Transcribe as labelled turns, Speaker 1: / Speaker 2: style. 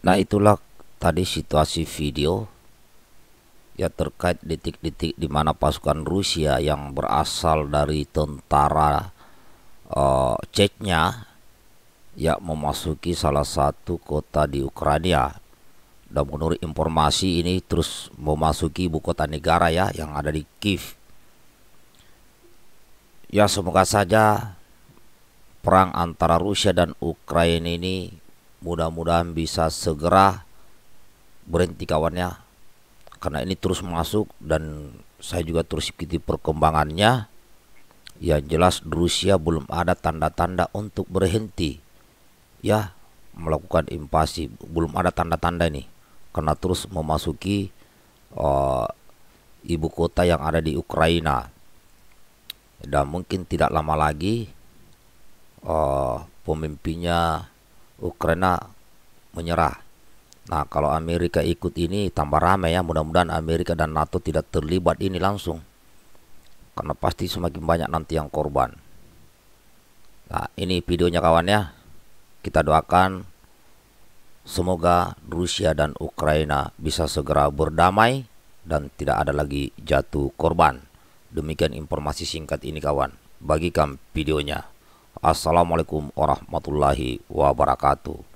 Speaker 1: Nah itulah tadi situasi video ya terkait detik-detik di mana pasukan Rusia yang berasal dari tentara uh, eh, Chechnya ya memasuki salah satu kota di Ukraina dan menurut informasi ini terus memasuki ibu kota negara ya yang ada di Kiev. Ya semoga saja perang antara Rusia dan Ukraina ini mudah-mudahan bisa segera berhenti kawannya karena ini terus masuk dan saya juga terus ikuti perkembangannya Ya jelas Rusia belum ada tanda-tanda untuk berhenti ya melakukan invasi belum ada tanda-tanda ini karena terus memasuki uh, ibu kota yang ada di Ukraina dan mungkin tidak lama lagi uh, pemimpinnya Ukraina menyerah. Nah kalau Amerika ikut ini tambah ramai ya mudah-mudahan Amerika dan NATO tidak terlibat ini langsung karena pasti semakin banyak nanti yang korban. Nah ini videonya kawan ya kita doakan Semoga Rusia dan Ukraina bisa segera berdamai dan tidak ada lagi jatuh korban. Demikian informasi singkat ini kawan. Bagikan videonya. Assalamualaikum warahmatullahi wabarakatuh.